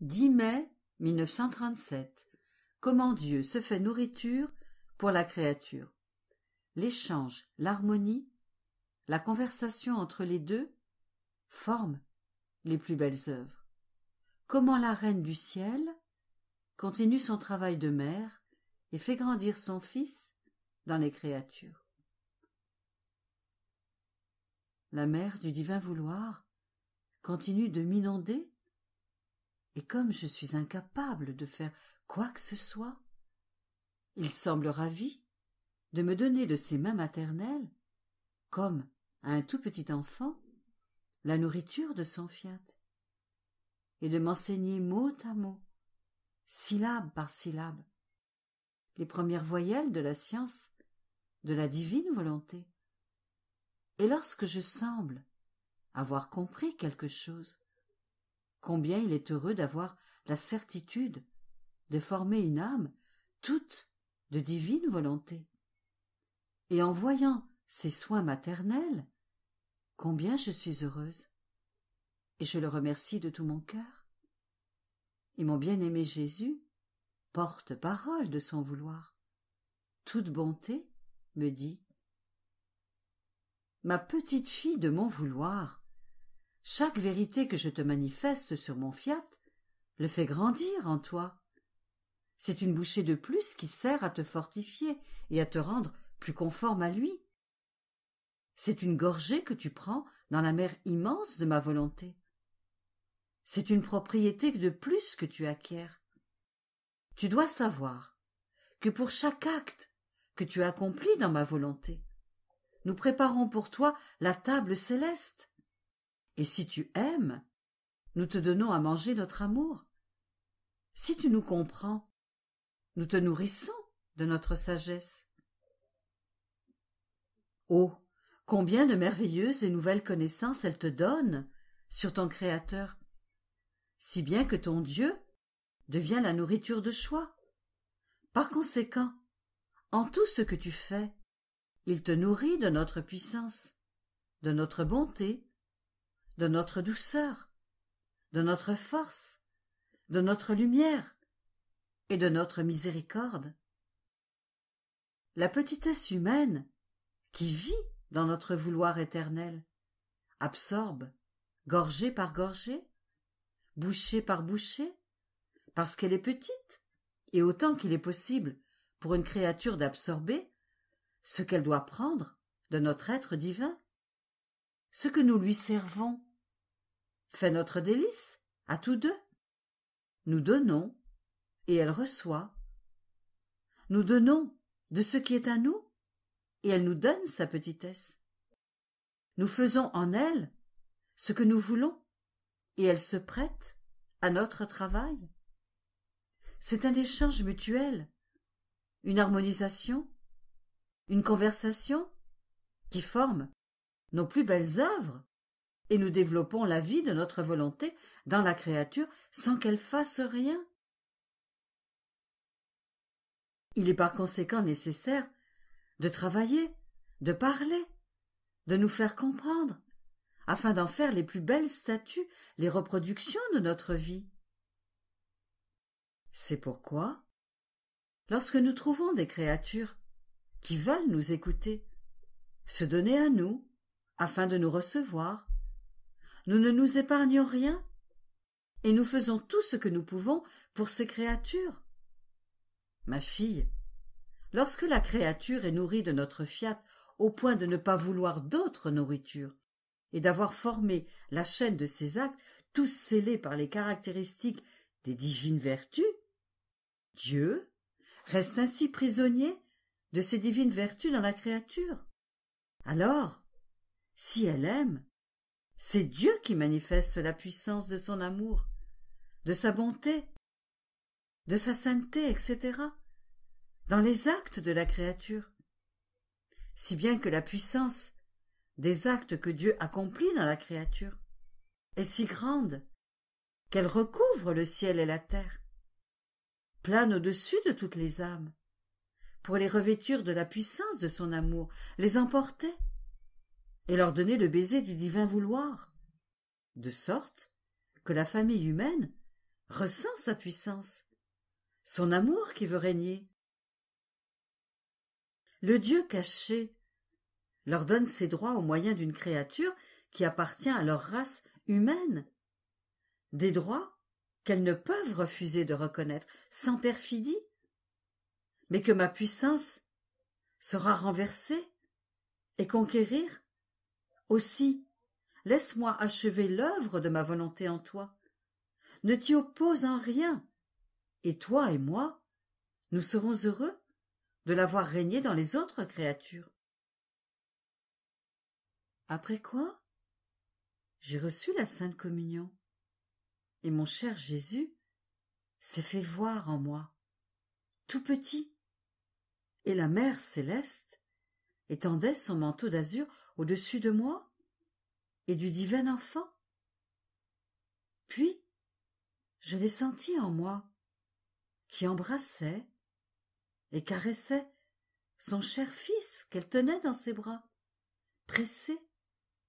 10 mai 1937. Comment Dieu se fait nourriture pour la créature. L'échange, l'harmonie, la conversation entre les deux forment les plus belles œuvres. Comment la reine du ciel continue son travail de mère et fait grandir son fils dans les créatures. La mère du divin vouloir continue de m'inonder et comme je suis incapable de faire quoi que ce soit, il semble ravi de me donner de ses mains maternelles, comme à un tout petit enfant, la nourriture de son fiat, et de m'enseigner mot à mot, syllabe par syllabe, les premières voyelles de la science, de la divine volonté. Et lorsque je semble avoir compris quelque chose, Combien il est heureux d'avoir la certitude de former une âme toute de divine volonté. Et en voyant ses soins maternels, combien je suis heureuse. Et je le remercie de tout mon cœur. Et mon bien-aimé Jésus porte parole de son vouloir. Toute bonté me dit Ma petite fille de mon vouloir, chaque vérité que je te manifeste sur mon fiat le fait grandir en toi. C'est une bouchée de plus qui sert à te fortifier et à te rendre plus conforme à lui. C'est une gorgée que tu prends dans la mer immense de ma volonté. C'est une propriété de plus que tu acquiers. Tu dois savoir que pour chaque acte que tu accomplis dans ma volonté, nous préparons pour toi la table céleste et si tu aimes, nous te donnons à manger notre amour. Si tu nous comprends, nous te nourrissons de notre sagesse. Oh. Combien de merveilleuses et nouvelles connaissances elle te donne sur ton Créateur, si bien que ton Dieu devient la nourriture de choix. Par conséquent, en tout ce que tu fais, il te nourrit de notre puissance, de notre bonté, de notre douceur, de notre force, de notre lumière et de notre miséricorde. La petitesse humaine, qui vit dans notre vouloir éternel, absorbe, gorgée par gorgée, bouchée par bouchée, parce qu'elle est petite, et autant qu'il est possible pour une créature d'absorber ce qu'elle doit prendre de notre être divin, ce que nous lui servons fait notre délice, à tous deux. Nous donnons, et elle reçoit. Nous donnons de ce qui est à nous, et elle nous donne sa petitesse. Nous faisons en elle ce que nous voulons, et elle se prête à notre travail. C'est un échange mutuel, une harmonisation, une conversation qui forme nos plus belles œuvres et nous développons la vie de notre volonté dans la créature sans qu'elle fasse rien. Il est par conséquent nécessaire de travailler, de parler, de nous faire comprendre, afin d'en faire les plus belles statues, les reproductions de notre vie. C'est pourquoi, lorsque nous trouvons des créatures qui veulent nous écouter, se donner à nous, afin de nous recevoir, nous ne nous épargnons rien, et nous faisons tout ce que nous pouvons pour ces créatures. Ma fille, lorsque la créature est nourrie de notre fiat au point de ne pas vouloir d'autre nourriture, et d'avoir formé la chaîne de ses actes, tous scellés par les caractéristiques des divines vertus, Dieu reste ainsi prisonnier de ces divines vertus dans la créature. Alors, si elle aime, c'est Dieu qui manifeste la puissance de son amour, de sa bonté, de sa sainteté, etc., dans les actes de la créature. Si bien que la puissance des actes que Dieu accomplit dans la créature est si grande qu'elle recouvre le ciel et la terre, plane au-dessus de toutes les âmes, pour les revêtir de la puissance de son amour, les emporter, et leur donner le baiser du divin vouloir, de sorte que la famille humaine ressent sa puissance, son amour qui veut régner. Le Dieu caché leur donne ses droits au moyen d'une créature qui appartient à leur race humaine, des droits qu'elles ne peuvent refuser de reconnaître sans perfidie, mais que ma puissance sera renversée et conquérir aussi, laisse-moi achever l'œuvre de ma volonté en toi. Ne t'y oppose en rien. Et toi et moi, nous serons heureux de l'avoir régné dans les autres créatures. Après quoi J'ai reçu la Sainte Communion, et mon cher Jésus s'est fait voir en moi, tout petit, et la Mère céleste étendait son manteau d'azur au-dessus de moi et du divin enfant. Puis, je l'ai senti en moi, qui embrassait et caressait son cher fils qu'elle tenait dans ses bras, pressé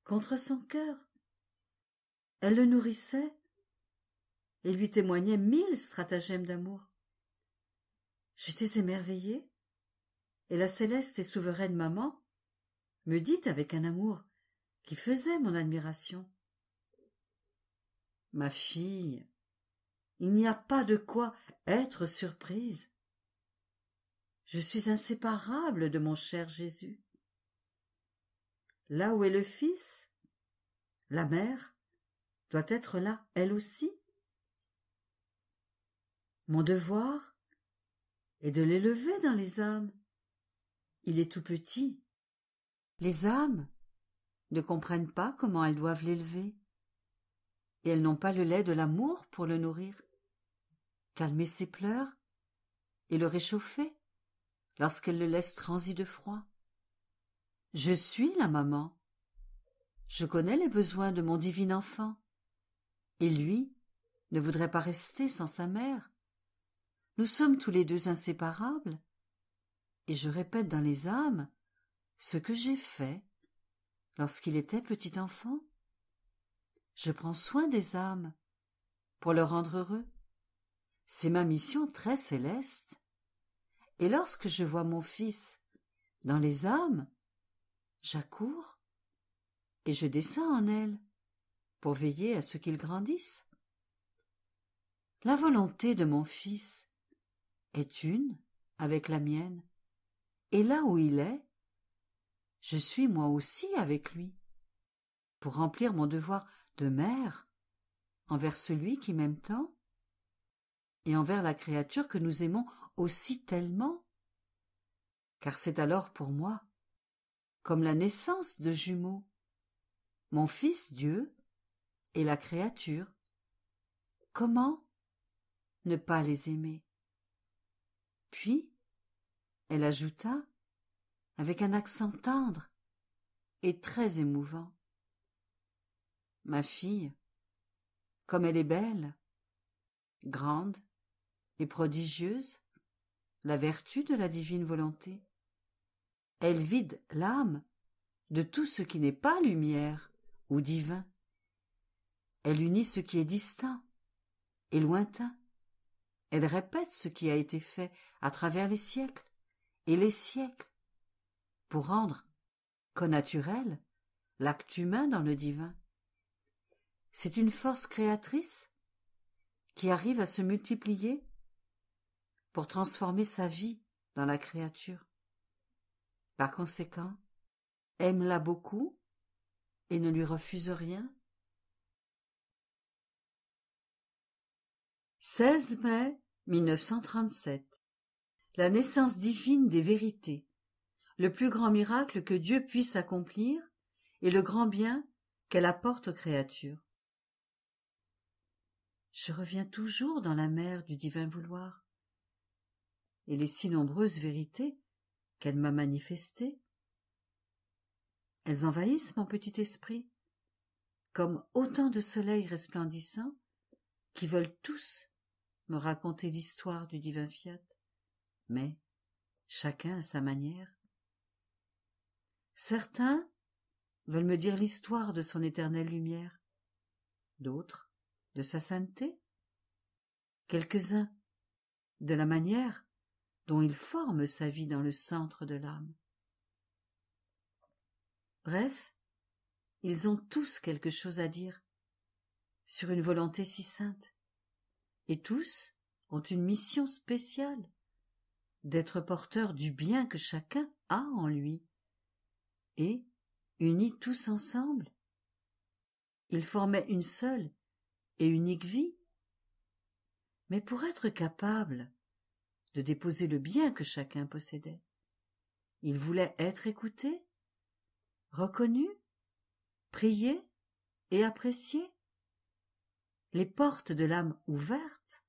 contre son cœur. Elle le nourrissait et lui témoignait mille stratagèmes d'amour. J'étais émerveillée et la céleste et souveraine maman me dit avec un amour qui faisait mon admiration. Ma fille, il n'y a pas de quoi être surprise. Je suis inséparable de mon cher Jésus. Là où est le Fils, la mère doit être là elle aussi. Mon devoir est de l'élever dans les âmes, il est tout petit. Les âmes ne comprennent pas comment elles doivent l'élever. Et elles n'ont pas le lait de l'amour pour le nourrir. Calmer ses pleurs et le réchauffer lorsqu'elles le laissent transi de froid. Je suis la maman. Je connais les besoins de mon divin enfant. Et lui ne voudrait pas rester sans sa mère. Nous sommes tous les deux inséparables et je répète dans les âmes ce que j'ai fait lorsqu'il était petit enfant. Je prends soin des âmes pour le rendre heureux. C'est ma mission très céleste. Et lorsque je vois mon fils dans les âmes, j'accours et je descends en elle pour veiller à ce qu'il grandisse. La volonté de mon fils est une avec la mienne. Et là où il est, je suis moi aussi avec lui, pour remplir mon devoir de mère envers celui qui m'aime tant, et envers la créature que nous aimons aussi tellement, car c'est alors pour moi comme la naissance de jumeaux, mon fils Dieu et la créature. Comment ne pas les aimer Puis, elle ajouta, avec un accent tendre et très émouvant. Ma fille, comme elle est belle, grande et prodigieuse, la vertu de la divine volonté. Elle vide l'âme de tout ce qui n'est pas lumière ou divin. Elle unit ce qui est distinct et lointain. Elle répète ce qui a été fait à travers les siècles et les siècles, pour rendre, connaturel, l'acte humain dans le divin. C'est une force créatrice qui arrive à se multiplier pour transformer sa vie dans la créature. Par conséquent, aime-la beaucoup et ne lui refuse rien. 16 mai 1937 la naissance divine des vérités, le plus grand miracle que Dieu puisse accomplir et le grand bien qu'elle apporte aux créatures. Je reviens toujours dans la mer du divin vouloir. Et les si nombreuses vérités qu'elle m'a manifestées, elles envahissent mon petit esprit, comme autant de soleils resplendissants qui veulent tous me raconter l'histoire du divin fiat mais chacun à sa manière. Certains veulent me dire l'histoire de son éternelle lumière, d'autres de sa sainteté, quelques-uns de la manière dont il forme sa vie dans le centre de l'âme. Bref, ils ont tous quelque chose à dire sur une volonté si sainte, et tous ont une mission spéciale d'être porteur du bien que chacun a en lui. Et, unis tous ensemble, ils formaient une seule et unique vie. Mais pour être capable de déposer le bien que chacun possédait, il voulait être écouté, reconnu, prié et apprécié. Les portes de l'âme ouvertes,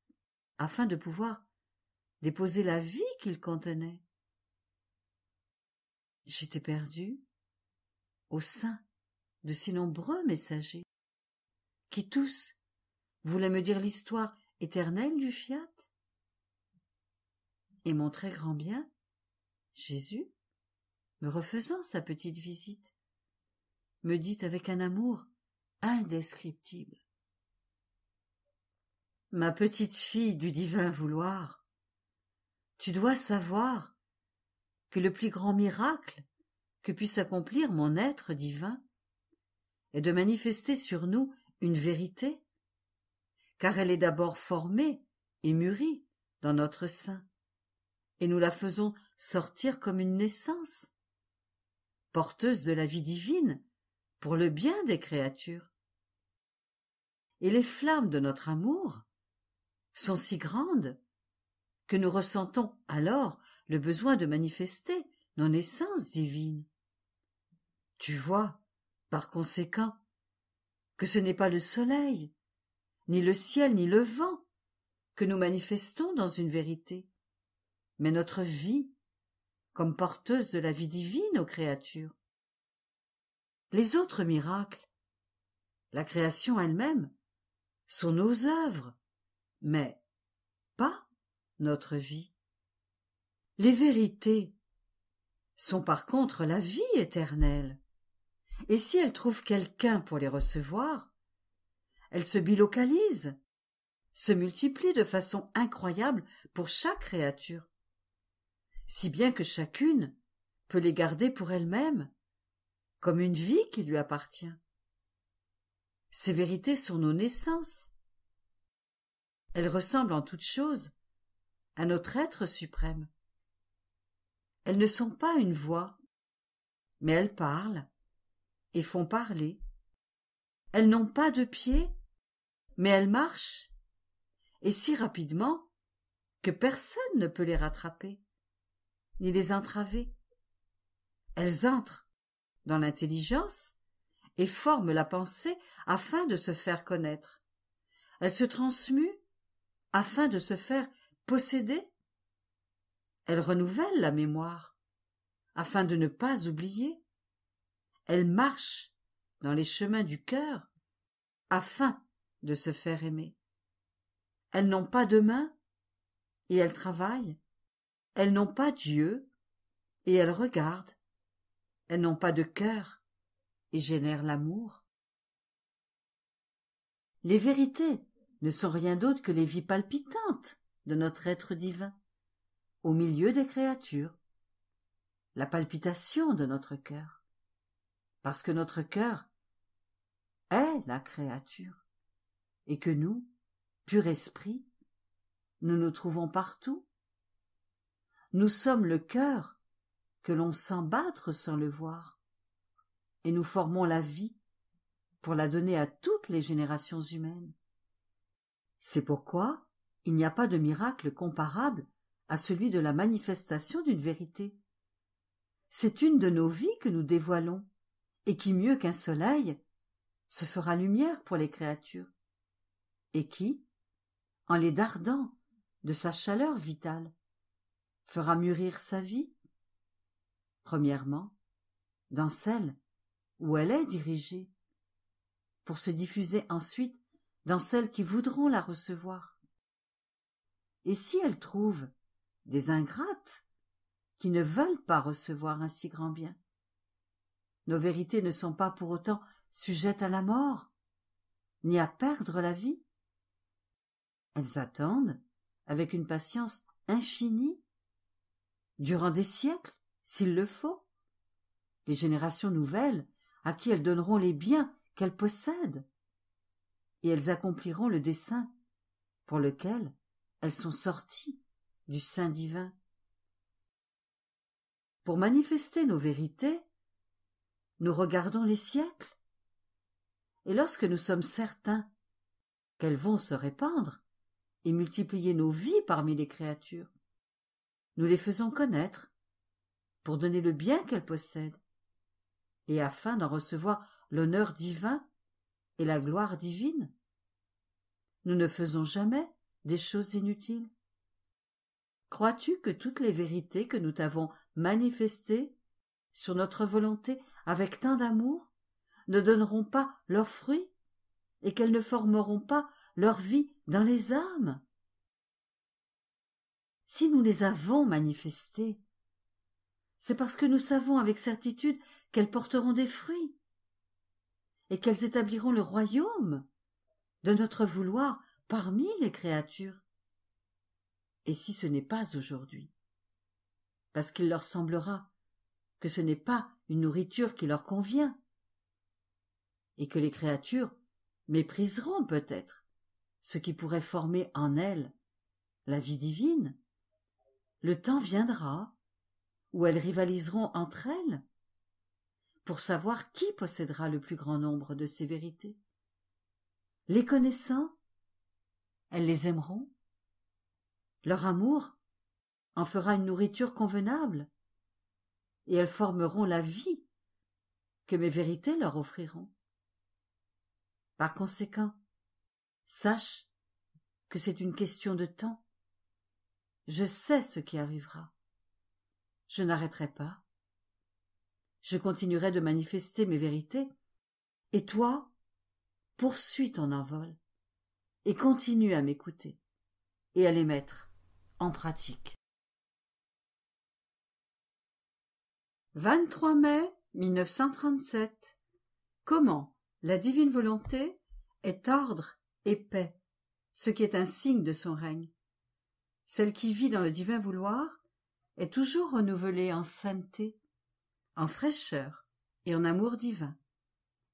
afin de pouvoir déposer la vie qu'il contenait. J'étais perdu, au sein de si nombreux messagers, qui tous voulaient me dire l'histoire éternelle du fiat. Et mon très grand bien, Jésus, me refaisant sa petite visite, me dit avec un amour indescriptible. Ma petite fille du divin vouloir, tu dois savoir que le plus grand miracle que puisse accomplir mon être divin est de manifester sur nous une vérité, car elle est d'abord formée et mûrie dans notre sein, et nous la faisons sortir comme une naissance, porteuse de la vie divine pour le bien des créatures. Et les flammes de notre amour sont si grandes que nous ressentons alors le besoin de manifester nos naissances divines. Tu vois, par conséquent, que ce n'est pas le soleil, ni le ciel, ni le vent que nous manifestons dans une vérité, mais notre vie, comme porteuse de la vie divine aux créatures. Les autres miracles, la création elle-même, sont nos œuvres, mais pas notre vie. Les vérités sont par contre la vie éternelle. Et si elles trouvent quelqu'un pour les recevoir, elles se bilocalisent, se multiplient de façon incroyable pour chaque créature, si bien que chacune peut les garder pour elle-même, comme une vie qui lui appartient. Ces vérités sont nos naissances. Elles ressemblent en toutes choses à notre être suprême. Elles ne sont pas une voix, mais elles parlent et font parler. Elles n'ont pas de pieds, mais elles marchent, et si rapidement que personne ne peut les rattraper, ni les entraver. Elles entrent dans l'intelligence et forment la pensée afin de se faire connaître. Elles se transmuent afin de se faire posséder Elle renouvelle la mémoire afin de ne pas oublier. Elle marche dans les chemins du cœur afin de se faire aimer. Elles n'ont pas de main et elles travaillent. Elles n'ont pas Dieu et elles regardent. Elles n'ont pas de cœur et génèrent l'amour. Les vérités ne sont rien d'autre que les vies palpitantes de notre être divin, au milieu des créatures, la palpitation de notre cœur, parce que notre cœur est la créature, et que nous, pur esprit, nous nous trouvons partout. Nous sommes le cœur que l'on sent battre sans le voir, et nous formons la vie pour la donner à toutes les générations humaines. C'est pourquoi il n'y a pas de miracle comparable à celui de la manifestation d'une vérité. C'est une de nos vies que nous dévoilons, et qui, mieux qu'un soleil, se fera lumière pour les créatures, et qui, en les dardant de sa chaleur vitale, fera mûrir sa vie, premièrement, dans celle où elle est dirigée, pour se diffuser ensuite dans celles qui voudront la recevoir. Et si elles trouvent des ingrates qui ne veulent pas recevoir un si grand bien Nos vérités ne sont pas pour autant sujettes à la mort, ni à perdre la vie. Elles attendent, avec une patience infinie, durant des siècles, s'il le faut, les générations nouvelles à qui elles donneront les biens qu'elles possèdent, et elles accompliront le dessein pour lequel elles sont sorties du sein divin. Pour manifester nos vérités, nous regardons les siècles, et lorsque nous sommes certains qu'elles vont se répandre et multiplier nos vies parmi les créatures, nous les faisons connaître pour donner le bien qu'elles possèdent, et afin d'en recevoir l'honneur divin et la gloire divine. Nous ne faisons jamais des choses inutiles Crois-tu que toutes les vérités que nous t'avons manifestées sur notre volonté avec tant d'amour ne donneront pas leurs fruits et qu'elles ne formeront pas leur vie dans les âmes Si nous les avons manifestées, c'est parce que nous savons avec certitude qu'elles porteront des fruits et qu'elles établiront le royaume de notre vouloir parmi les créatures Et si ce n'est pas aujourd'hui Parce qu'il leur semblera que ce n'est pas une nourriture qui leur convient, et que les créatures mépriseront peut-être ce qui pourrait former en elles la vie divine. Le temps viendra où elles rivaliseront entre elles pour savoir qui possédera le plus grand nombre de ces vérités. Les connaissants elles les aimeront Leur amour en fera une nourriture convenable et elles formeront la vie que mes vérités leur offriront. Par conséquent, sache que c'est une question de temps. Je sais ce qui arrivera. Je n'arrêterai pas. Je continuerai de manifester mes vérités, et toi, poursuis ton envol et continue à m'écouter et à les mettre en pratique. 23 mai 1937 Comment la divine volonté est ordre et paix, ce qui est un signe de son règne. Celle qui vit dans le divin vouloir est toujours renouvelée en sainteté, en fraîcheur et en amour divin.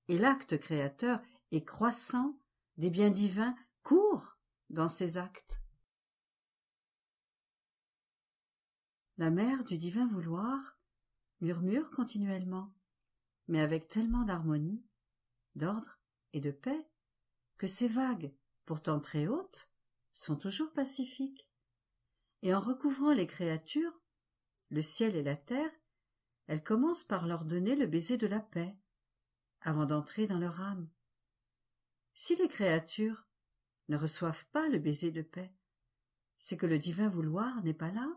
Et l'acte créateur est croissant des biens divins court dans ses actes. La mère du divin vouloir murmure continuellement, mais avec tellement d'harmonie, d'ordre et de paix, que ces vagues, pourtant très hautes, sont toujours pacifiques. Et en recouvrant les créatures, le ciel et la terre, elle commence par leur donner le baiser de la paix, avant d'entrer dans leur âme. Si les créatures, ne reçoivent pas le baiser de paix C'est que le divin vouloir n'est pas là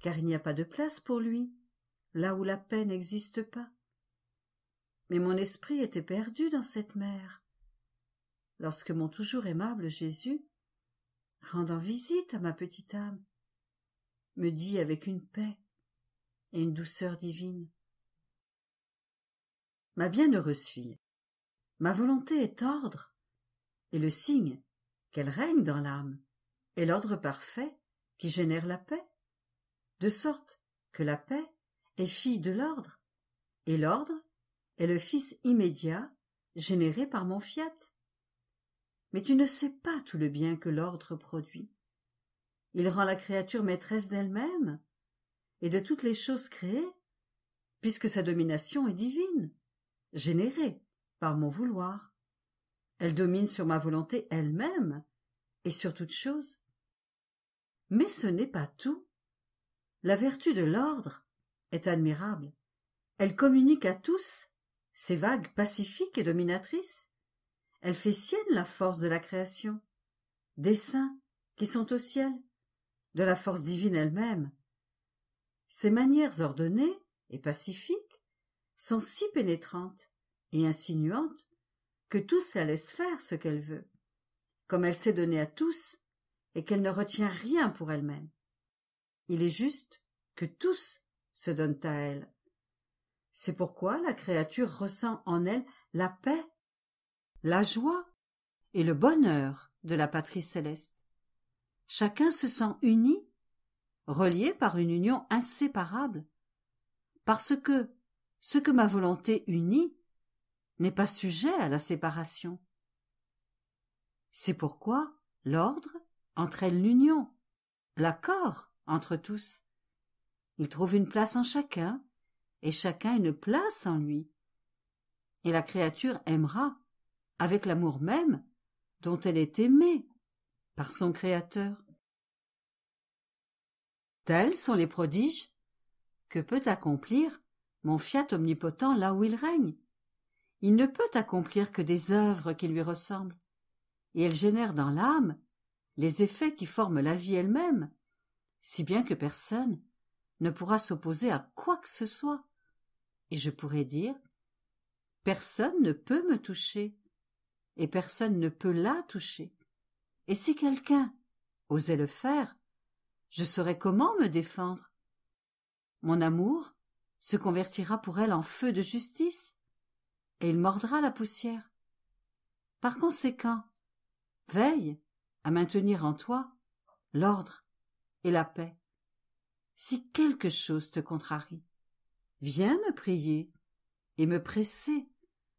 Car il n'y a pas de place pour lui, là où la paix n'existe pas. Mais mon esprit était perdu dans cette mer. Lorsque mon toujours aimable Jésus, rendant visite à ma petite âme, me dit avec une paix et une douceur divine. Ma bienheureuse fille, ma volonté est ordre, et le signe qu'elle règne dans l'âme, et l'ordre parfait qui génère la paix, de sorte que la paix est fille de l'ordre, et l'ordre est le fils immédiat généré par mon fiat. Mais tu ne sais pas tout le bien que l'ordre produit. Il rend la créature maîtresse d'elle-même et de toutes les choses créées, puisque sa domination est divine, générée par mon vouloir. Elle domine sur ma volonté elle-même et sur toute chose. Mais ce n'est pas tout. La vertu de l'ordre est admirable. Elle communique à tous ses vagues pacifiques et dominatrices. Elle fait sienne la force de la création, des saints qui sont au ciel, de la force divine elle-même. Ses manières ordonnées et pacifiques sont si pénétrantes et insinuantes que tous elle laissent faire ce qu'elle veut, comme elle s'est donnée à tous, et qu'elle ne retient rien pour elle-même. Il est juste que tous se donnent à elle. C'est pourquoi la créature ressent en elle la paix, la joie et le bonheur de la patrie céleste. Chacun se sent uni, relié par une union inséparable, parce que ce que ma volonté unit, n'est pas sujet à la séparation. C'est pourquoi l'ordre entraîne l'union, l'accord entre tous. Il trouve une place en chacun, et chacun une place en lui. Et la créature aimera, avec l'amour même dont elle est aimée par son Créateur. Tels sont les prodiges que peut accomplir mon fiat omnipotent là où il règne, il ne peut accomplir que des œuvres qui lui ressemblent, et elles génèrent dans l'âme les effets qui forment la vie elle-même, si bien que personne ne pourra s'opposer à quoi que ce soit. Et je pourrais dire Personne ne peut me toucher, et personne ne peut la toucher. Et si quelqu'un osait le faire, je saurais comment me défendre. Mon amour se convertira pour elle en feu de justice, et il mordra la poussière. Par conséquent, veille à maintenir en toi l'ordre et la paix. Si quelque chose te contrarie, viens me prier et me presser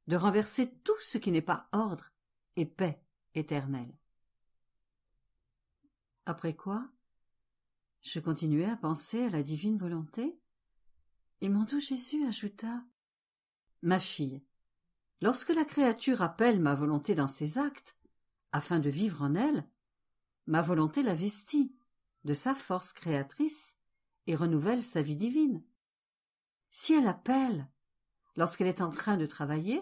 de renverser tout ce qui n'est pas ordre et paix éternelle. Après quoi, je continuai à penser à la divine volonté, et mon doux Jésus ajouta Ma fille, Lorsque la créature appelle ma volonté dans ses actes, afin de vivre en elle, ma volonté la vestit de sa force créatrice et renouvelle sa vie divine. Si elle appelle, lorsqu'elle est en train de travailler,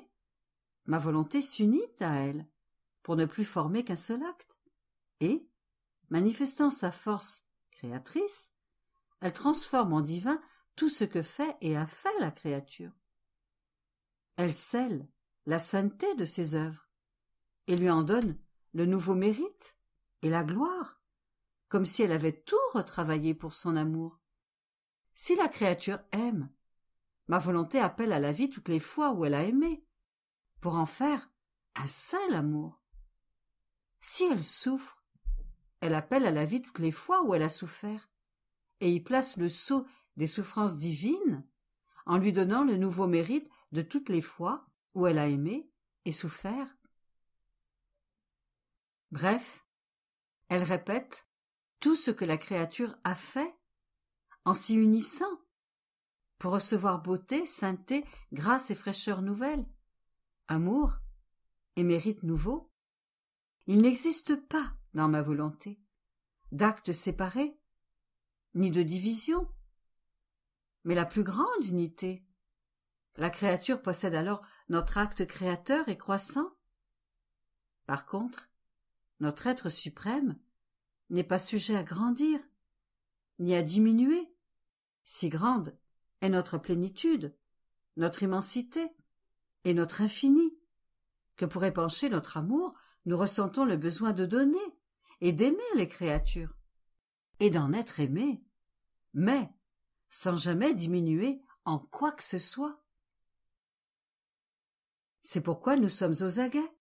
ma volonté s'unit à elle, pour ne plus former qu'un seul acte, et, manifestant sa force créatrice, elle transforme en divin tout ce que fait et a fait la créature. Elle scelle la sainteté de ses œuvres, et lui en donne le nouveau mérite et la gloire, comme si elle avait tout retravaillé pour son amour. Si la créature aime, ma volonté appelle à la vie toutes les fois où elle a aimé, pour en faire un seul amour. Si elle souffre, elle appelle à la vie toutes les fois où elle a souffert, et y place le sceau des souffrances divines, en lui donnant le nouveau mérite de toutes les fois où elle a aimé et souffert. Bref, elle répète tout ce que la créature a fait en s'y unissant pour recevoir beauté, sainteté, grâce et fraîcheur nouvelle, amour et mérite nouveau. Il n'existe pas dans ma volonté d'actes séparés, ni de division, mais la plus grande unité la créature possède alors notre acte créateur et croissant. Par contre, notre être suprême n'est pas sujet à grandir, ni à diminuer. Si grande est notre plénitude, notre immensité et notre infini, que pour épancher notre amour, nous ressentons le besoin de donner et d'aimer les créatures, et d'en être aimés, mais sans jamais diminuer en quoi que ce soit. C'est pourquoi nous sommes aux aguets.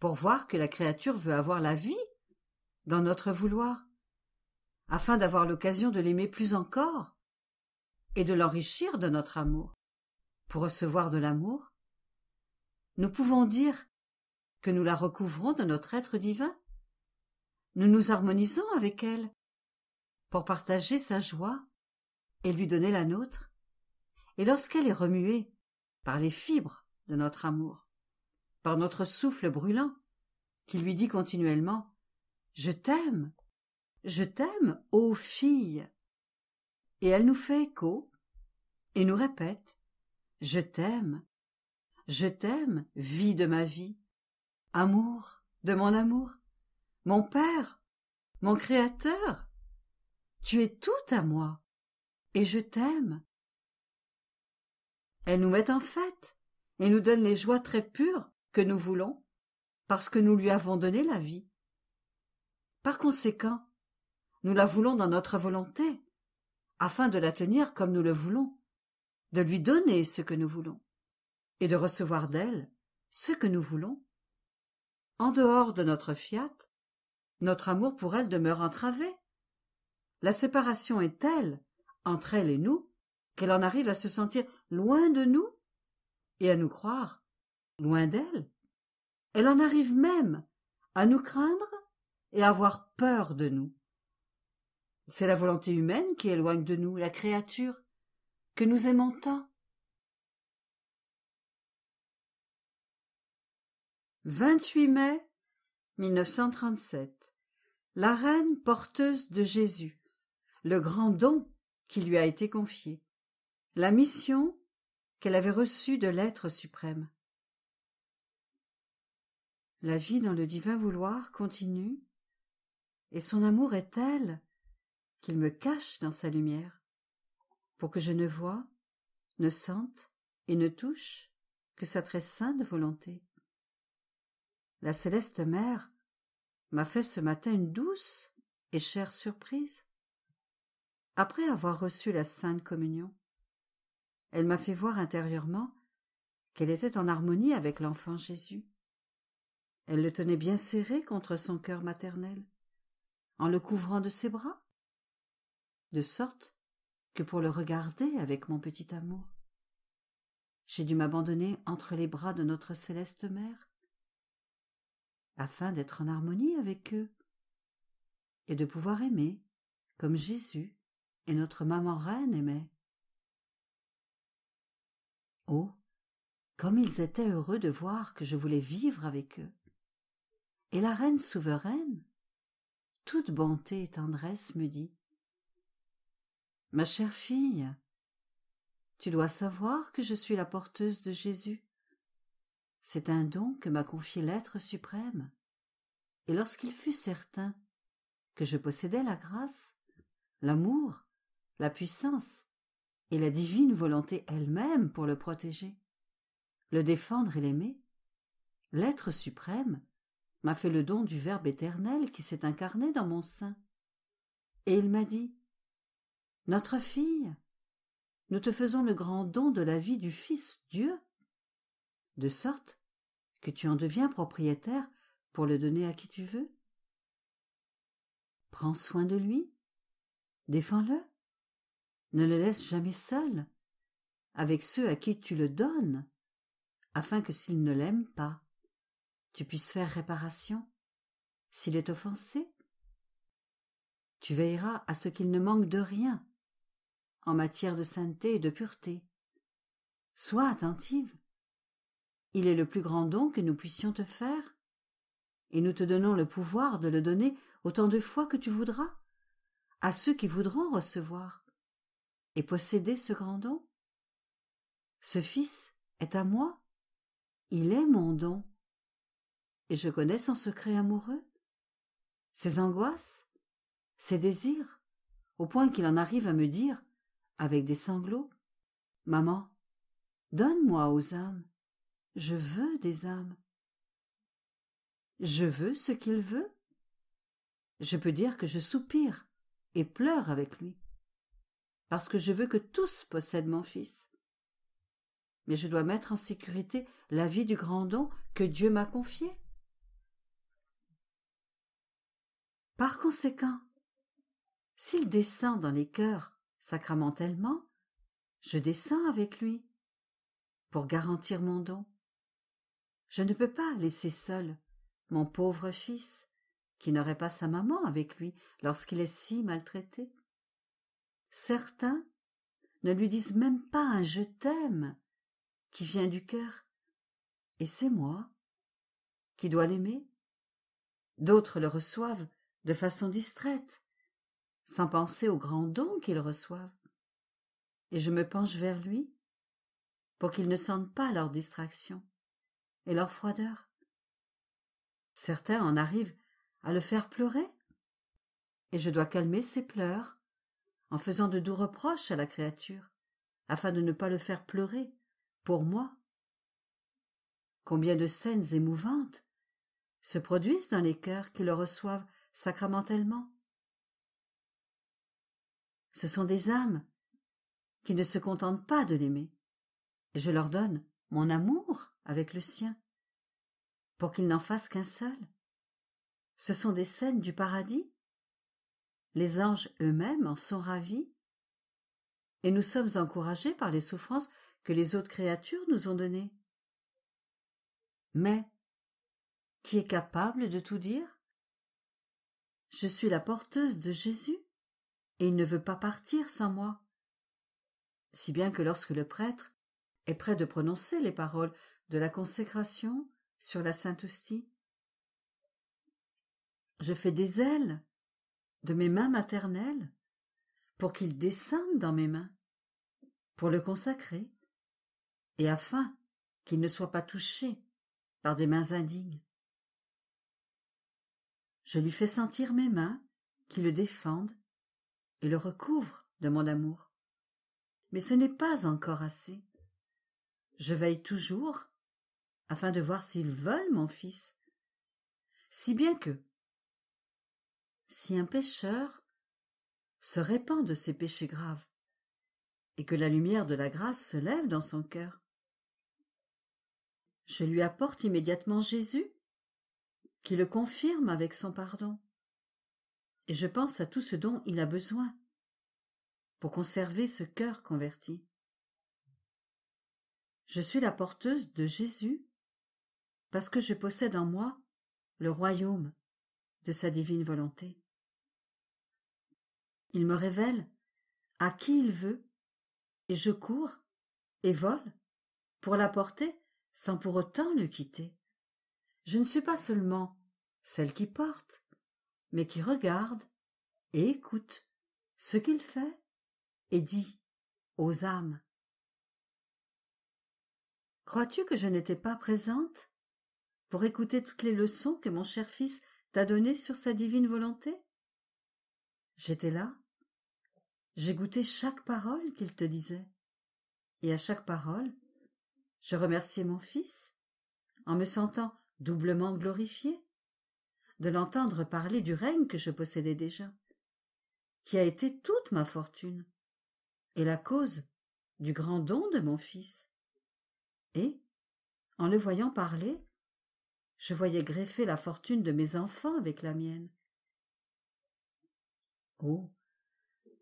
Pour voir que la créature veut avoir la vie dans notre vouloir, afin d'avoir l'occasion de l'aimer plus encore et de l'enrichir de notre amour. Pour recevoir de l'amour, nous pouvons dire que nous la recouvrons de notre être divin. Nous nous harmonisons avec elle pour partager sa joie et lui donner la nôtre. Et lorsqu'elle est remuée par les fibres de notre amour, par notre souffle brûlant, qui lui dit continuellement Je t'aime, je t'aime, ô fille. Et elle nous fait écho et nous répète Je t'aime, je t'aime, vie de ma vie, amour de mon amour, mon père, mon créateur. Tu es tout à moi, et je t'aime. Elle nous met en fête, et nous donne les joies très pures que nous voulons, parce que nous lui avons donné la vie. Par conséquent, nous la voulons dans notre volonté, afin de la tenir comme nous le voulons, de lui donner ce que nous voulons, et de recevoir d'elle ce que nous voulons. En dehors de notre fiat, notre amour pour elle demeure entravé. La séparation est telle entre elle et nous qu'elle en arrive à se sentir loin de nous et à nous croire, loin d'elle. Elle en arrive même à nous craindre et à avoir peur de nous. C'est la volonté humaine qui éloigne de nous la créature que nous aimons tant. 28 mai 1937 La reine porteuse de Jésus, le grand don qui lui a été confié, la mission qu'elle avait reçu de l'être suprême. La vie dans le divin vouloir continue, et son amour est tel qu'il me cache dans sa lumière, pour que je ne voie, ne sente et ne touche que sa très sainte volonté. La céleste mère m'a fait ce matin une douce et chère surprise. Après avoir reçu la sainte communion, elle m'a fait voir intérieurement qu'elle était en harmonie avec l'enfant Jésus. Elle le tenait bien serré contre son cœur maternel, en le couvrant de ses bras, de sorte que pour le regarder avec mon petit amour, j'ai dû m'abandonner entre les bras de notre céleste mère, afin d'être en harmonie avec eux, et de pouvoir aimer comme Jésus et notre maman reine aimaient. Oh comme ils étaient heureux de voir que je voulais vivre avec eux. Et la reine souveraine, toute bonté et tendresse, me dit Ma chère fille, tu dois savoir que je suis la porteuse de Jésus. C'est un don que m'a confié l'être suprême. Et lorsqu'il fut certain que je possédais la grâce, l'amour, la puissance, et la divine volonté elle-même pour le protéger, le défendre et l'aimer. L'être suprême m'a fait le don du Verbe éternel qui s'est incarné dans mon sein. Et il m'a dit Notre fille, nous te faisons le grand don de la vie du Fils Dieu, de sorte que tu en deviens propriétaire pour le donner à qui tu veux. Prends soin de lui, défends-le, ne le laisse jamais seul, avec ceux à qui tu le donnes, afin que s'il ne l'aime pas, tu puisses faire réparation, s'il est offensé. Tu veilleras à ce qu'il ne manque de rien, en matière de sainteté et de pureté. Sois attentive. Il est le plus grand don que nous puissions te faire, et nous te donnons le pouvoir de le donner autant de fois que tu voudras, à ceux qui voudront recevoir et posséder ce grand don Ce fils est à moi Il est mon don. Et je connais son secret amoureux, ses angoisses, ses désirs, au point qu'il en arrive à me dire, avec des sanglots, Maman, donne-moi aux âmes. Je veux des âmes. Je veux ce qu'il veut. Je peux dire que je soupire et pleure avec lui parce que je veux que tous possèdent mon Fils. Mais je dois mettre en sécurité la vie du grand don que Dieu m'a confié. Par conséquent, s'il descend dans les cœurs sacramentellement, je descends avec lui pour garantir mon don. Je ne peux pas laisser seul mon pauvre fils, qui n'aurait pas sa maman avec lui lorsqu'il est si maltraité. Certains ne lui disent même pas un je t'aime qui vient du cœur. Et c'est moi qui dois l'aimer. D'autres le reçoivent de façon distraite, sans penser au grand don qu'ils reçoivent. Et je me penche vers lui pour qu'ils ne sentent pas leur distraction et leur froideur. Certains en arrivent à le faire pleurer, et je dois calmer ses pleurs en faisant de doux reproches à la créature, afin de ne pas le faire pleurer, pour moi. Combien de scènes émouvantes se produisent dans les cœurs qui le reçoivent sacramentellement. Ce sont des âmes qui ne se contentent pas de l'aimer, et je leur donne mon amour avec le sien, pour qu'ils n'en fassent qu'un seul. Ce sont des scènes du paradis les anges eux-mêmes en sont ravis. Et nous sommes encouragés par les souffrances que les autres créatures nous ont données. Mais qui est capable de tout dire Je suis la porteuse de Jésus, et il ne veut pas partir sans moi. Si bien que lorsque le prêtre est prêt de prononcer les paroles de la consécration sur la Sainte Hostie, je fais des ailes de mes mains maternelles, pour qu'il descende dans mes mains, pour le consacrer, et afin qu'il ne soit pas touché par des mains indignes. Je lui fais sentir mes mains qui le défendent et le recouvrent de mon amour. Mais ce n'est pas encore assez. Je veille toujours afin de voir s'ils veulent mon fils. Si bien que, si un pécheur se répand de ses péchés graves, et que la lumière de la grâce se lève dans son cœur. Je lui apporte immédiatement Jésus, qui le confirme avec son pardon, et je pense à tout ce dont il a besoin pour conserver ce cœur converti. Je suis la porteuse de Jésus parce que je possède en moi le royaume de sa divine volonté. Il me révèle à qui il veut, et je cours et vole pour la porter sans pour autant le quitter. Je ne suis pas seulement celle qui porte, mais qui regarde et écoute ce qu'il fait et dit aux âmes. Crois-tu que je n'étais pas présente pour écouter toutes les leçons que mon cher fils t'a donné sur sa divine volonté J'étais là. J'ai goûté chaque parole qu'il te disait. Et à chaque parole, je remerciais mon fils, en me sentant doublement glorifié, de l'entendre parler du règne que je possédais déjà, qui a été toute ma fortune, et la cause du grand don de mon fils. Et, en le voyant parler, je voyais greffer la fortune de mes enfants avec la mienne. Oh.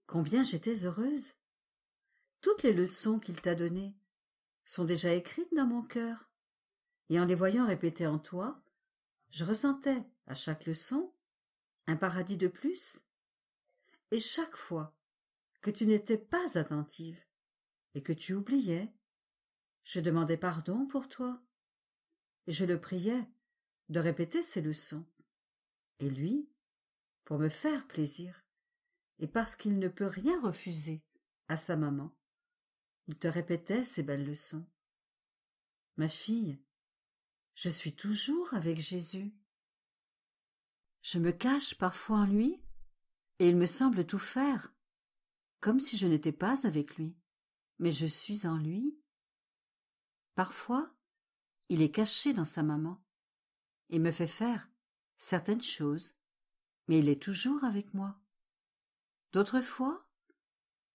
Combien j'étais heureuse. Toutes les leçons qu'il t'a données sont déjà écrites dans mon cœur, et en les voyant répétées en toi, je ressentais, à chaque leçon, un paradis de plus, et chaque fois que tu n'étais pas attentive et que tu oubliais, je demandais pardon pour toi, et je le priais de répéter ses leçons. Et lui, pour me faire plaisir, et parce qu'il ne peut rien refuser à sa maman, il te répétait ses belles leçons. Ma fille, je suis toujours avec Jésus. Je me cache parfois en lui, et il me semble tout faire, comme si je n'étais pas avec lui, mais je suis en lui. Parfois, il est caché dans sa maman, il me fait faire certaines choses, mais il est toujours avec moi. D'autres fois,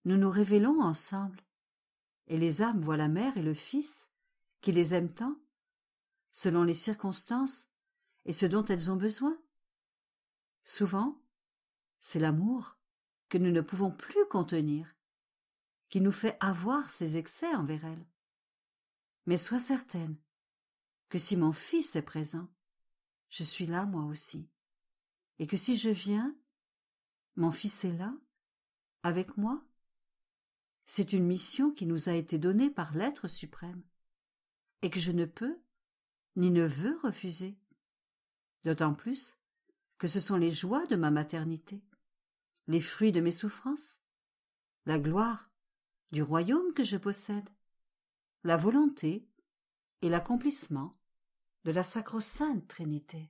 nous nous révélons ensemble, et les âmes voient la mère et le fils, qui les aiment tant, selon les circonstances et ce dont elles ont besoin. Souvent, c'est l'amour que nous ne pouvons plus contenir, qui nous fait avoir ses excès envers elle. Mais sois certaine que si mon fils est présent, je suis là moi aussi, et que si je viens, mon fils est là, avec moi. C'est une mission qui nous a été donnée par l'être suprême, et que je ne peux, ni ne veux refuser, d'autant plus que ce sont les joies de ma maternité, les fruits de mes souffrances, la gloire du royaume que je possède, la volonté et l'accomplissement de la sacro-sainte Trinité.